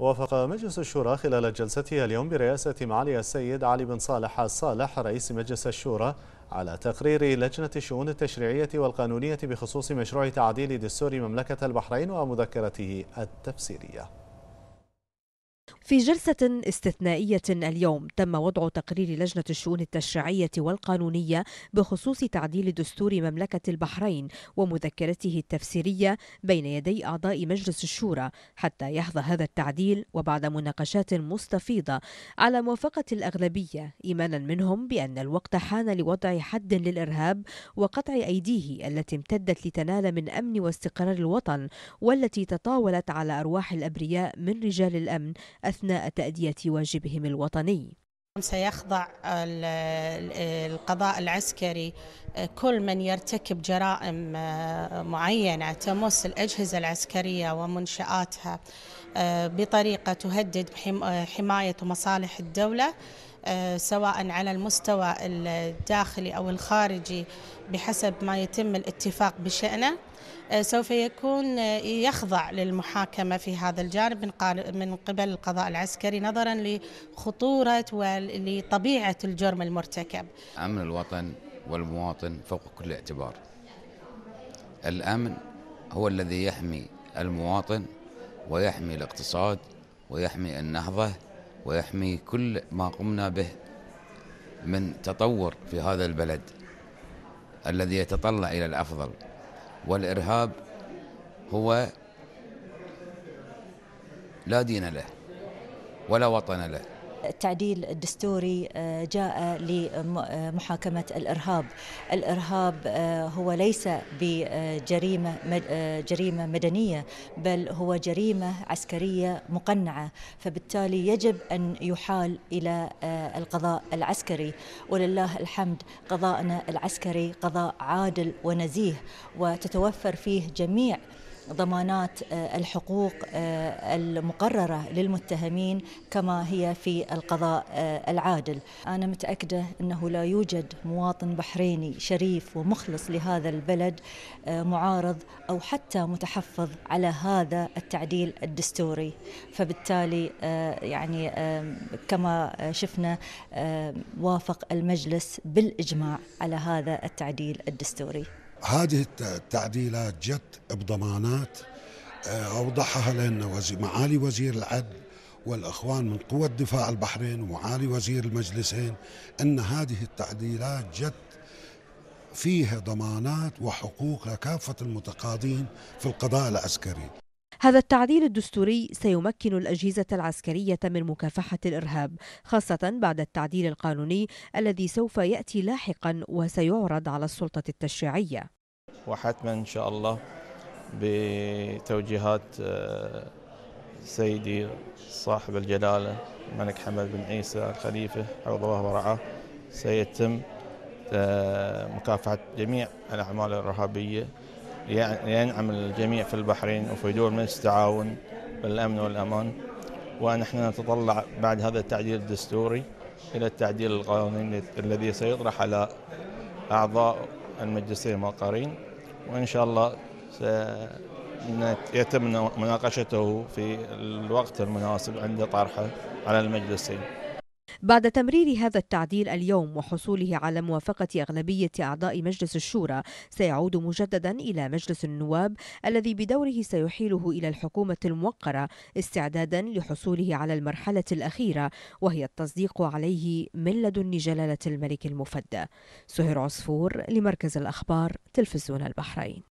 وافق مجلس الشورى خلال جلسته اليوم برئاسة معالي السيد علي بن صالح الصالح رئيس مجلس الشورى على تقرير لجنة الشؤون التشريعية والقانونية بخصوص مشروع تعديل دستور مملكة البحرين ومذكرته التفسيرية في جلسة استثنائية اليوم تم وضع تقرير لجنة الشؤون التشريعية والقانونية بخصوص تعديل دستور مملكة البحرين ومذكرته التفسيرية بين يدي أعضاء مجلس الشورى حتى يحظى هذا التعديل وبعد مناقشات مستفيضة على موافقة الأغلبية إيمانا منهم بأن الوقت حان لوضع حد للإرهاب وقطع أيديه التي امتدت لتنال من أمن واستقرار الوطن والتي تطاولت على أرواح الأبرياء من رجال الأمن أثناء تأدية واجبهم الوطني سيخضع القضاء العسكري آه، كل من يرتكب جرائم آه، معينه تمس الاجهزه العسكريه ومنشاتها آه، بطريقه تهدد حمايه ومصالح الدوله آه، سواء على المستوى الداخلي أو الخارجي بحسب ما يتم الاتفاق بشأنه آه، سوف يكون آه، يخضع للمحاكمة في هذا الجانب من قبل القضاء العسكري نظرا لخطورة ولطبيعة الجرم المرتكب أمن الوطن والمواطن فوق كل اعتبار الأمن هو الذي يحمي المواطن ويحمي الاقتصاد ويحمي النهضة ويحمي كل ما قمنا به من تطور في هذا البلد الذي يتطلع إلى الأفضل والإرهاب هو لا دين له ولا وطن له التعديل الدستوري آه، جاء لمحاكمة الإرهاب الإرهاب آه، هو ليس بجريمة آه، جريمة مدنية بل هو جريمة عسكرية مقنعة فبالتالي يجب أن يحال إلى القضاء العسكري ولله الحمد قضاءنا العسكري قضاء عادل ونزيه وتتوفر فيه جميع ضمانات آه، الحقوق آه، المقررة للمتهمين كما هي في القضاء آه، العادل أنا متأكدة أنه لا يوجد مواطن بحريني شريف ومخلص لهذا البلد معارض أو حتى متحفظ على هذا التعديل الدستوري فبالتالي يعني كما شفنا وافق المجلس بالإجماع على هذا التعديل الدستوري هذه التعديلات جت بضمانات آه، اوضحها لنا معالي وزير العدل والاخوان من قوى دفاع البحرين ومعالي وزير المجلسين ان هذه التعديلات جت فيها ضمانات وحقوق لكافه المتقاضين في القضاء العسكري هذا التعديل الدستوري سيمكن الأجهزة العسكرية من مكافحة الإرهاب خاصة بعد التعديل القانوني الذي سوف يأتي لاحقا وسيعرض على السلطة التشريعية وحتما إن شاء الله بتوجيهات آه، سيدي صاحب الجلالة الملك حمد بن عيسى الخليفة حفظه ورعاه سيتم آه، مكافحة جميع الأعمال الإرهابية ينعم الجميع في البحرين وفي دول مجلس التعاون بالأمن والأمان ونحن نتطلع بعد هذا التعديل الدستوري إلى التعديل القانوني الذي سيطرح على أعضاء المجلسين المقرين وإن شاء الله سيتم مناقشته في الوقت المناسب عند طرحه على المجلسين بعد تمرير هذا التعديل اليوم وحصوله على موافقة أغلبية أعضاء مجلس الشورى سيعود مجددا إلى مجلس النواب الذي بدوره سيحيله إلى الحكومة الموقرة استعدادا لحصوله على المرحلة الأخيرة وهي التصديق عليه من لدن جلالة الملك المفدى سهير عصفور لمركز الأخبار تلفزيون البحرين